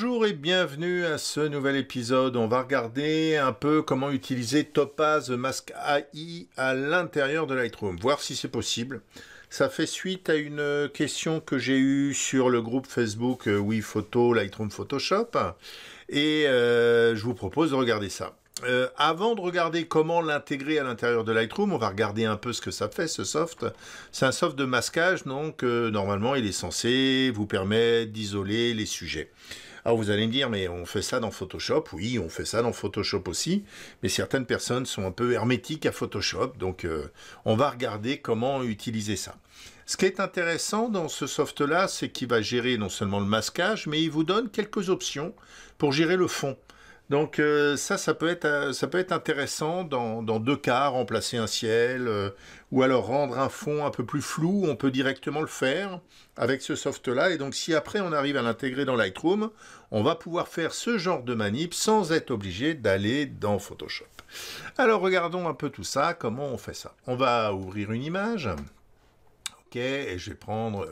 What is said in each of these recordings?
Bonjour et bienvenue à ce nouvel épisode. On va regarder un peu comment utiliser Topaz Mask AI à l'intérieur de Lightroom, voir si c'est possible. Ça fait suite à une question que j'ai eue sur le groupe Facebook Oui euh, Photo Lightroom Photoshop et euh, je vous propose de regarder ça. Euh, avant de regarder comment l'intégrer à l'intérieur de Lightroom, on va regarder un peu ce que ça fait ce soft. C'est un soft de masquage, donc normalement il est censé vous permettre d'isoler les sujets. Alors vous allez me dire, mais on fait ça dans Photoshop, oui, on fait ça dans Photoshop aussi, mais certaines personnes sont un peu hermétiques à Photoshop, donc euh, on va regarder comment utiliser ça. Ce qui est intéressant dans ce soft-là, c'est qu'il va gérer non seulement le masquage, mais il vous donne quelques options pour gérer le fond. Donc euh, ça, ça peut être, euh, intéressant dans, deux cas, remplacer un ciel, euh, ou alors rendre un fond un peu plus flou, on peut directement le faire avec ce soft-là. Et donc si après on arrive à l'intégrer dans Lightroom, on va pouvoir faire ce genre de manip sans être obligé d'aller dans Photoshop. Alors regardons un peu tout ça, comment on fait ça. On va ouvrir une image. Ok, et je vais prendre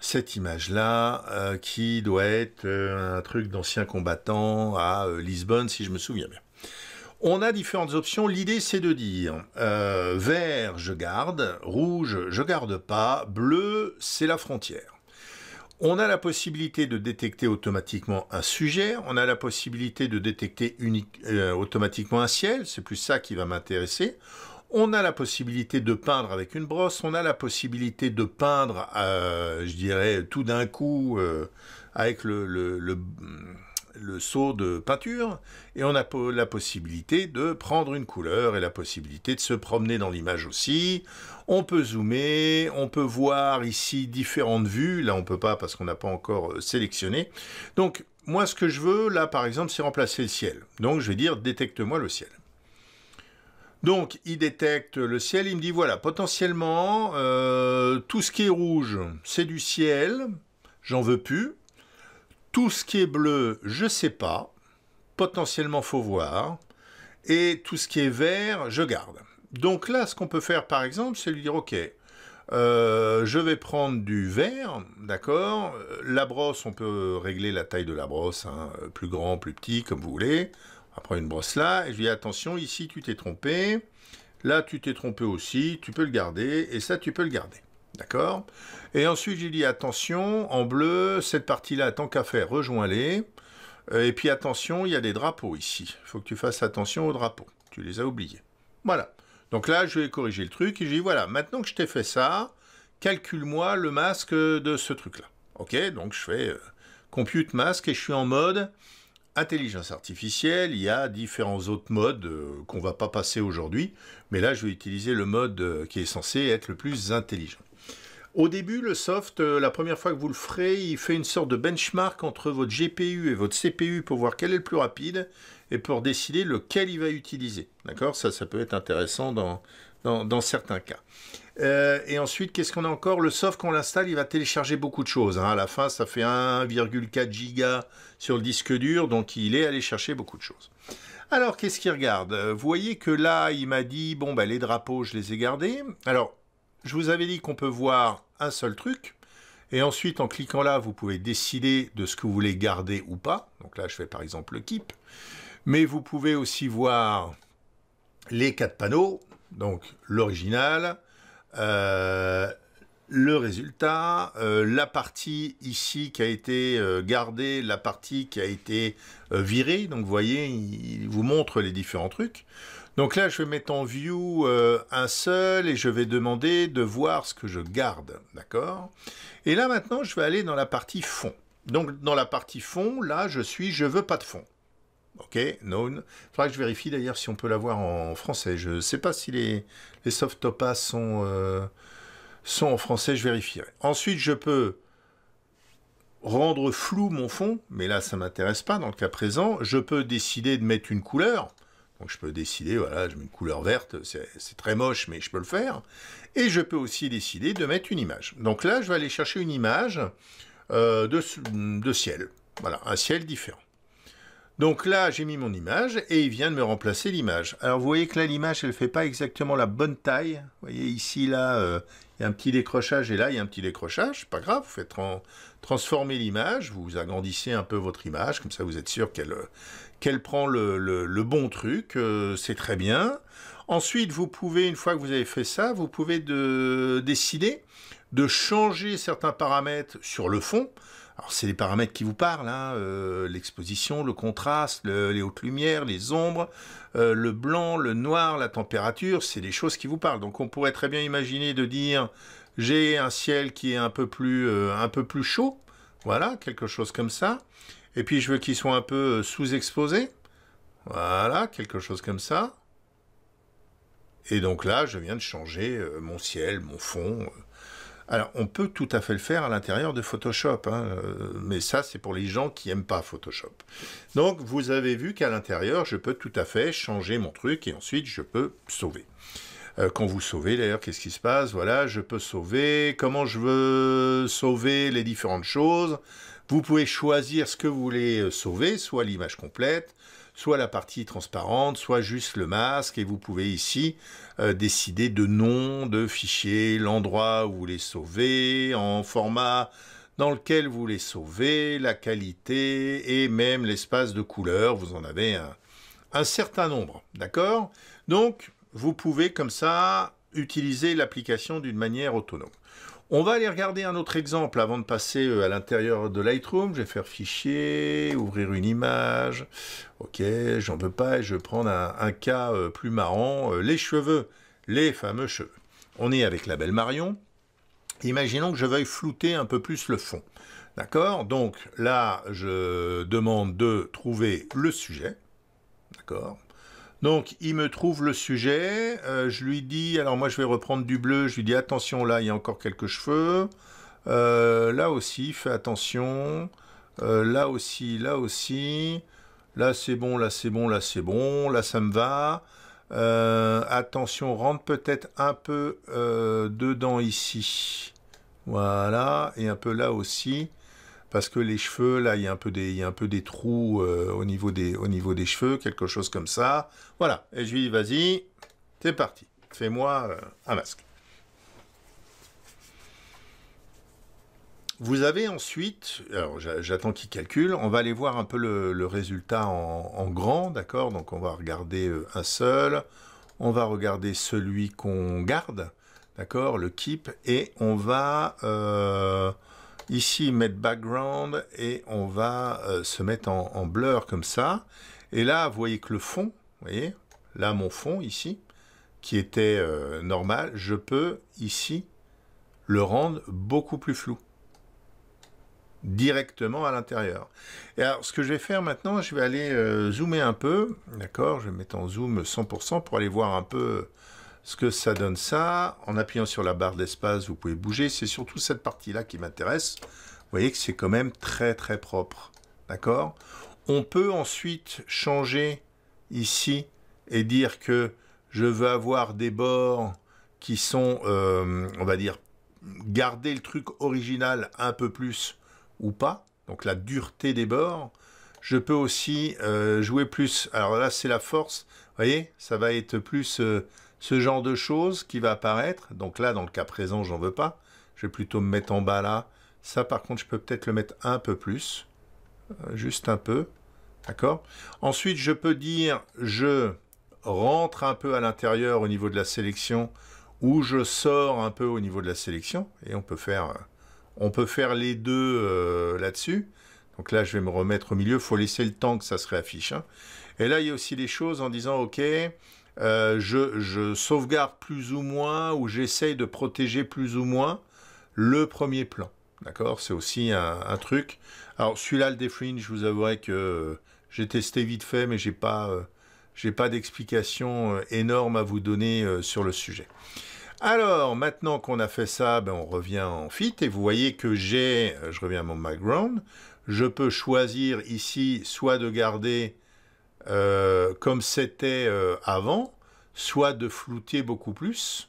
cette image-là, euh, qui doit être euh, un truc d'ancien combattant à euh, Lisbonne, si je me souviens bien. On a différentes options. L'idée, c'est de dire vert, je garde, rouge, je garde pas, bleu, c'est la frontière. On a la possibilité de détecter automatiquement un sujet, on a la possibilité de détecter automatiquement un ciel, c'est plus ça qui va m'intéresser. On a la possibilité de peindre avec une brosse, on a la possibilité de peindre, euh, je dirais, tout d'un coup euh, avec le, le, seau de peinture, et on a la possibilité de prendre une couleur et la possibilité de se promener dans l'image aussi. On peut zoomer, on peut voir ici différentes vues, là on peut pas parce qu'on n'a pas encore euh, sélectionné. Donc moi ce que je veux là par exemple c'est remplacer le ciel. Donc je vais dire détecte-moi le ciel. Donc, il détecte le ciel, il me dit, voilà, potentiellement, euh, tout ce qui est rouge, c'est du ciel, j'en veux plus. Tout ce qui est bleu, je sais pas, potentiellement faut voir. Et tout ce qui est vert, je garde. Donc là, ce qu'on peut faire, par exemple, c'est lui dire, ok, euh, je vais prendre du vert, d'accord La brosse, on peut régler la taille de la brosse, hein, plus grand, plus petit, comme vous voulez prends une brosse là, et je lui dis attention, ici tu t'es trompé, là tu t'es trompé aussi, tu peux le garder, et ça tu peux le garder. D'accord Et ensuite lui dis, attention, en bleu, cette partie-là, tant qu'à faire, rejoins-les. Euh, et puis attention, il y a des drapeaux ici. Il faut que tu fasses attention aux drapeaux. Tu les as oubliés. Voilà. Donc là, je vais corriger le truc et je dis voilà, maintenant que je t'ai fait ça, calcule-moi le masque de ce truc-là. Ok, donc je fais euh, compute masque et je suis en mode intelligence artificielle, il y a différents autres modes euh, qu'on ne va pas passer aujourd'hui, mais là je vais utiliser le mode euh, qui est censé être le plus intelligent. Au début, le soft, euh, la première fois que vous le ferez, il fait une sorte de benchmark entre votre GPU et votre CPU pour voir quel est le plus rapide et pour décider lequel il va utiliser. D'accord Ça, ça peut être intéressant dans, dans, certains cas. Euh, et ensuite, qu'est-ce qu'on a encore Le soft, qu'on l'installe, il va télécharger beaucoup de choses. Hein. À la fin, ça fait 1,4 giga sur le disque dur, donc il est allé chercher beaucoup de choses. Alors, qu'est-ce qu'il regarde euh, Vous voyez que là, il m'a dit, bon, bah, les drapeaux, je les ai gardés. Alors, je vous avais dit qu'on peut voir un seul truc. Et ensuite, en cliquant là, vous pouvez décider de ce que vous voulez garder ou pas. Donc là, je fais par exemple le keep. Mais vous pouvez aussi voir les quatre panneaux. Donc l'original, euh, le résultat, euh, la partie ici qui a été euh, gardée, la partie qui a été virée. Donc vous voyez, il, vous montre les différents trucs. Donc là, je vais mettre en view un seul et je vais demander de voir ce que je garde. D'accord Et là maintenant, je vais aller dans la partie fond. Donc dans la partie fond, là, je suis je veux pas de fond. Ok, known. Il faudra que je vérifie d'ailleurs si on peut l'avoir en français. Je ne sais pas si les, soft topas euh, sont, en français, je vérifierai. Ensuite, je peux rendre flou mon fond, mais là ça ne m'intéresse pas dans le cas présent. Je peux décider de mettre une couleur. Donc je peux décider, voilà, je mets une couleur verte, c'est très moche, mais je peux le faire. Et je peux aussi décider de mettre une image. Donc là, je vais aller chercher une image euh, de ciel. Voilà, un ciel différent. Donc là, j'ai mis mon image et il vient de me remplacer l'image. Alors vous voyez que là, l'image, elle ne fait pas exactement la bonne taille. Vous voyez ici, là, euh, il y a un petit décrochage et là, il y a un petit décrochage. Pas grave, vous faites transformer l'image, vous agrandissez un peu votre image, comme ça vous êtes sûr qu'elle euh, prend le, bon truc. Euh, c'est très bien. Ensuite, vous pouvez, une fois que vous avez fait ça, vous pouvez de, décider de changer certains paramètres sur le fond. Alors c'est les paramètres qui vous parlent, hein, euh, l'exposition, le contraste, les hautes lumières, les ombres, euh, le blanc, le noir, la température, c'est des choses qui vous parlent. Donc on pourrait très bien imaginer de dire j'ai un ciel qui est un peu plus, euh, un peu plus chaud, voilà, quelque chose comme ça. Et puis je veux qu'il soit un peu sous-exposé, voilà, quelque chose comme ça. Et donc là, je viens de changer mon ciel, mon fond alors, on peut tout à fait le faire à l'intérieur de Photoshop, hein, euh, mais ça, c'est pour les gens qui n'aiment pas Photoshop. Donc, vous avez vu qu'à l'intérieur, je peux tout à fait changer mon truc et ensuite, je peux sauver euh, quand vous sauvez d'ailleurs, qu'est-ce qui se passe Voilà, je peux sauver, comment je veux sauver les différentes choses. Vous pouvez choisir ce que vous voulez euh, sauver, soit l'image complète, soit la partie transparente, soit juste le masque, et vous pouvez ici euh, décider de nom, de fichier, l'endroit où vous les sauvez, en format dans lequel vous les sauvez, la qualité et même l'espace de couleur, vous en avez un certain nombre, d'accord Donc, vous pouvez comme ça utiliser l'application d'une manière autonome. On va aller regarder un autre exemple avant de passer euh, à l'intérieur de Lightroom. Je vais faire fichier, ouvrir une image. Ok, j'en veux pas et je vais prendre un, un cas euh, plus marrant, euh, les cheveux, les fameux cheveux. On est avec la belle Marion. Imaginons que je veuille flouter un peu plus le fond. D'accord Donc là, je demande de trouver le sujet. D'accord donc, il me trouve le sujet. Euh, je lui dis, alors moi je vais reprendre du bleu. Je lui dis, attention, là, il y a encore quelques cheveux. Euh, là aussi, fais attention. Euh, là aussi, là aussi. Là, c'est bon, là, c'est bon, là, c'est bon. Là, ça me va. attention, rentre peut-être un peu dedans ici. Voilà, et un peu là aussi parce que les cheveux, là, il y a un peu des, trous au, niveau des, cheveux, quelque chose comme ça. Voilà. Et je lui dis, vas-y, c'est parti. Fais-moi euh, un masque. Vous avez ensuite, alors j'attends qu'il calcule, on va aller voir un peu le, résultat en, grand, d'accord Donc on va regarder euh, un seul, on va regarder celui qu'on garde, d'accord Le keep, et on va... Euh, Ici, mettre background et on va euh, se mettre en, blur comme ça. Et là, vous voyez que le fond, vous voyez, là mon fond ici, qui était euh, normal, je peux ici le rendre beaucoup plus flou directement à l'intérieur. Et alors, ce que je vais faire maintenant, je vais aller euh, zoomer un peu, d'accord Je vais mettre en zoom 100% pour aller voir un peu ce que ça donne ça, en appuyant sur la barre d'espace, vous pouvez bouger. C'est surtout cette partie-là qui m'intéresse. Vous voyez que c'est quand même très très propre. D'accord On peut ensuite changer ici et dire que je veux avoir des bords qui sont, euh, on va dire, garder le truc original un peu plus ou pas. Donc la dureté des bords. Je peux aussi euh, jouer plus. Alors là, c'est la force. Vous voyez, ça va être plus... Euh, ce genre de choses qui va apparaître. Donc là, dans le cas présent, j'en veux pas. Je vais plutôt me mettre en bas là. Ça, par contre, je peux peut-être le mettre un peu plus. Euh, juste un peu. D'accord Ensuite, je peux dire je rentre un peu à l'intérieur au niveau de la sélection ou je sors un peu au niveau de la sélection. Et on peut faire, euh, on peut faire les deux euh, là-dessus. Donc là, je vais me remettre au milieu. Il faut laisser le temps que ça se réaffiche. Hein. Et là, il y a aussi les choses en disant, OK, euh, je, sauvegarde plus ou moins ou j'essaye de protéger plus ou moins le premier plan. D'accord C'est aussi un, truc. Alors celui-là, le Defringe, je vous avouerai que euh, j'ai testé vite fait, mais j'ai pas, euh, j'ai pas d'explication énorme à vous donner sur le sujet. Alors, maintenant qu'on a fait ça, ben on revient en fit et vous voyez que j'ai, je reviens à mon background, je peux choisir ici soit de garder euh, comme c'était euh, avant, soit de flouter beaucoup plus,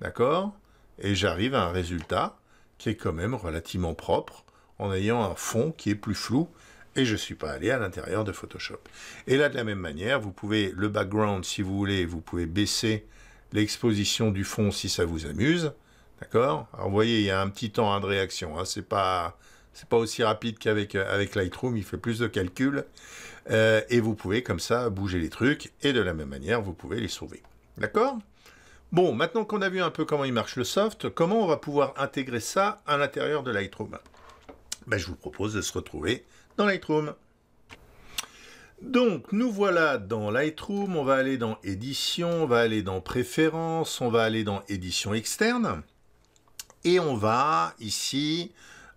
d'accord Et j'arrive à un résultat qui est quand même relativement propre, en ayant un fond qui est plus flou, et je ne suis pas allé à l'intérieur de Photoshop. Et là, de la même manière, vous pouvez, le background si vous voulez, vous pouvez baisser l'exposition du fond si ça vous amuse, d'accord Alors vous voyez, il y a un petit temps hein, de réaction, hein, c'est pas... C'est pas aussi rapide qu'avec euh, avec Lightroom, il fait plus de calculs. Euh, et vous pouvez comme ça bouger les trucs, et de la même manière, vous pouvez les sauver. D'accord Bon, maintenant qu'on a vu un peu comment il marche le soft, comment on va pouvoir intégrer ça à l'intérieur de Lightroom ben, Je vous propose de se retrouver dans Lightroom. Donc, nous voilà dans Lightroom, on va aller dans Édition, on va aller dans Préférences, on va aller dans Édition externe, et on va ici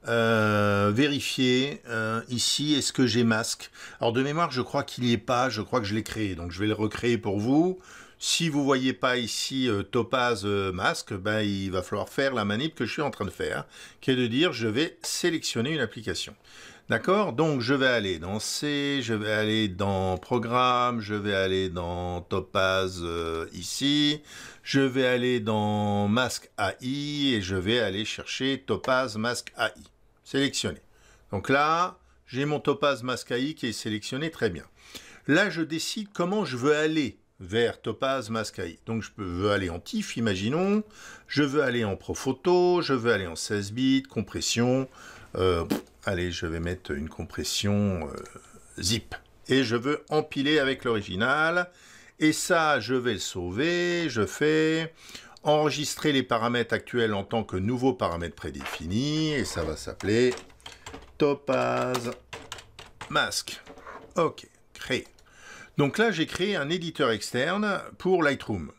euh, vérifier euh, ici, est-ce que j'ai masque Alors de mémoire, je crois qu'il n'y est pas, je crois que je l'ai créé, donc je vais le recréer pour vous. Si vous ne voyez pas ici euh, Topaz masque, ben, il va falloir faire la manip que je suis en train de faire, qui est de dire je vais sélectionner une application. D'accord Donc je vais aller dans C, je vais aller dans Programme, je vais aller dans Topaz ici, je vais aller dans Masque AI et je vais aller chercher Topaz Masque AI sélectionné. Donc là, j'ai mon topaz Mascaï qui est sélectionné très bien. Là, je décide comment je veux aller vers Topaz Mascaï. Donc je veux aller en TIFF, imaginons, je veux aller en Photo, je veux aller en 16 bits, compression, euh, allez, je vais mettre une compression euh, zip. Et je veux empiler avec l'original, et ça, je vais le sauver, je fais enregistrer les paramètres actuels en tant que nouveau paramètre prédéfinis, et ça va s'appeler Topaz Mask. OK, créé. Donc là, j'ai créé un éditeur externe pour Lightroom.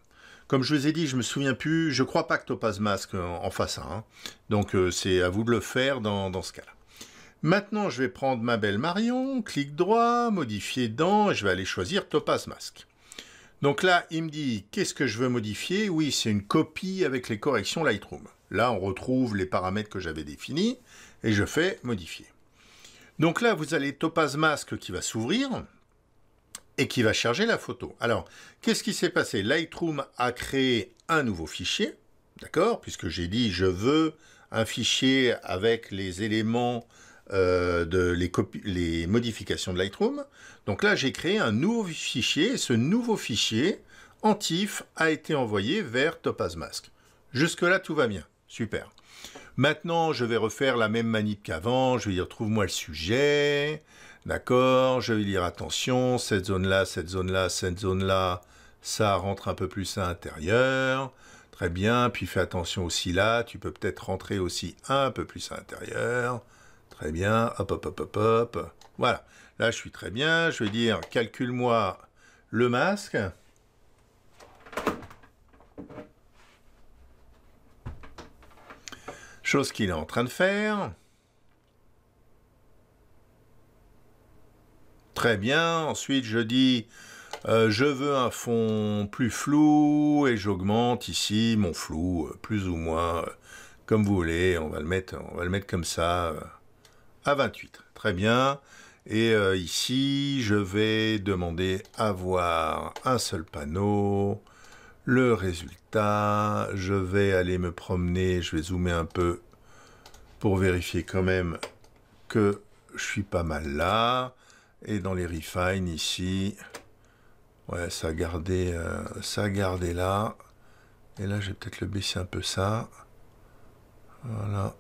Comme je vous ai dit, je me souviens plus, je crois pas que Topaz Mask en fasse un. Hein. Donc euh, c'est à vous de le faire dans, ce cas-là. Maintenant, je vais prendre ma belle Marion, clic droit, modifier dans, et je vais aller choisir Topaz Mask. Donc là, il me dit qu'est-ce que je veux modifier. Oui, c'est une copie avec les corrections Lightroom. Là, on retrouve les paramètres que j'avais définis et je fais modifier. Donc là, vous allez Topaz Mask qui va s'ouvrir et qui va charger la photo. Alors, qu'est-ce qui s'est passé Lightroom a créé un nouveau fichier, d'accord Puisque j'ai dit, je veux un fichier avec les éléments euh, de les, modifications de Lightroom. Donc là, j'ai créé un nouveau fichier. Et ce nouveau fichier, Antif, a été envoyé vers Topaz Mask. Jusque-là, tout va bien. Super. Maintenant, je vais refaire la même manip qu'avant. Je vais dire, trouve-moi le sujet. D'accord. Je vais dire, attention, cette zone-là, cette zone-là, cette zone-là, ça rentre un peu plus à l'intérieur. Très bien. Puis fais attention aussi là. Tu peux peut-être rentrer aussi un peu plus à l'intérieur. Très bien, hop, hop, hop, hop, hop. Voilà, là je suis très bien, je vais dire calcule-moi le masque. Chose qu'il est en train de faire. Très bien, ensuite je dis euh, je veux un fond plus flou et j'augmente ici mon flou, euh, plus ou moins, euh, comme vous voulez, on va le mettre, on va le mettre comme ça à 28. Très bien. Et euh, ici, je vais demander à voir un seul panneau. Le résultat, je vais aller me promener, je vais zoomer un peu pour vérifier quand même que je suis pas mal là. Et dans les refine ici, ouais, ça a euh, ça a gardé là. Et là, je vais peut-être le baisser un peu ça. Voilà,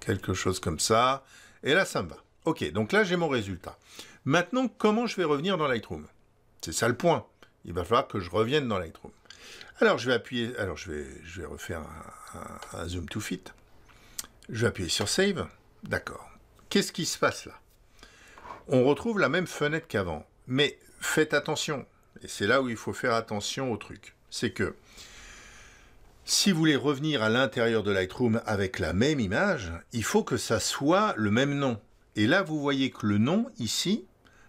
quelque chose comme ça. Et là, ça me va. Ok, donc là, j'ai mon résultat. Maintenant, comment je vais revenir dans Lightroom C'est ça le point. Il va falloir que je revienne dans Lightroom. Alors, je vais appuyer... Alors, je vais, je vais refaire un, un zoom to fit. Je vais appuyer sur Save. D'accord. Qu'est-ce qui se passe là On retrouve la même fenêtre qu'avant. Mais faites attention. Et c'est là où il faut faire attention au truc. C'est que si vous voulez revenir à l'intérieur de Lightroom avec la même image, il faut que ça soit le même nom. Et là, vous voyez que le nom, ici,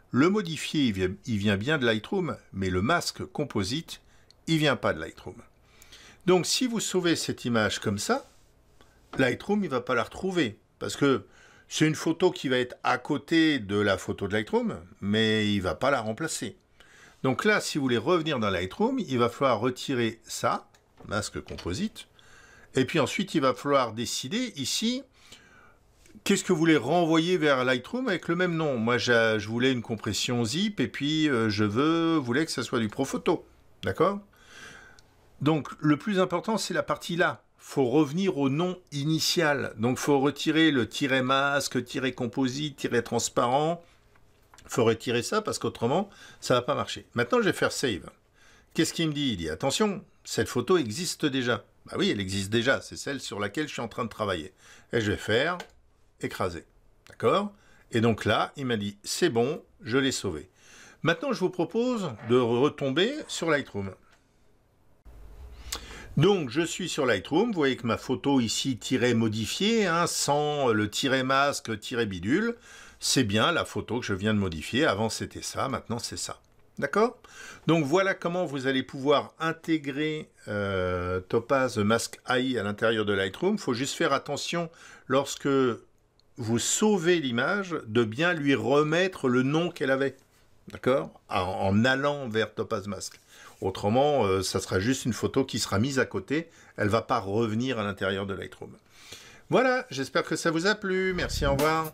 le modifié, il vient, bien de Lightroom, mais le masque composite, il vient pas de Lightroom. Donc, si vous sauvez cette image comme ça, Lightroom, il va pas la retrouver. Parce que c'est une photo qui va être à côté de la photo de Lightroom, mais il va pas la remplacer. Donc là, si vous voulez revenir dans Lightroom, il va falloir retirer ça masque composite. Et puis ensuite, il va falloir décider ici, qu'est-ce que vous voulez renvoyer vers Lightroom avec le même nom Moi, je voulais une compression zip et puis euh, je veux, voulais que ça soit du Profoto. D'accord Donc, le plus important, c'est la partie là. Il faut revenir au nom initial. Donc, il faut retirer le tiret masque, tiret composite, tiret transparent. faut retirer ça parce qu'autrement, ça va pas marcher. Maintenant, je vais faire save. Qu'est-ce qu'il me dit Il dit, attention, cette photo existe déjà. Bah oui, elle existe déjà, c'est celle sur laquelle je suis en train de travailler. Et je vais faire écraser. D'accord Et donc là, il m'a dit, c'est bon, je l'ai sauvé. Maintenant, je vous propose de retomber sur Lightroom. Donc, je suis sur Lightroom. Vous voyez que ma photo ici, tirée modifiée, hein, sans le tiré masque, tiré bidule, c'est bien la photo que je viens de modifier. Avant, c'était ça, maintenant, c'est ça. D'accord Donc voilà comment vous allez pouvoir intégrer euh, Topaz Mask AI à l'intérieur de Lightroom. Il faut juste faire attention lorsque vous sauvez l'image de bien lui remettre le nom qu'elle avait. D'accord en, allant vers Topaz Mask. Autrement, euh, ça sera juste une photo qui sera mise à côté. Elle ne va pas revenir à l'intérieur de Lightroom. Voilà, j'espère que ça vous a plu. Merci, au revoir.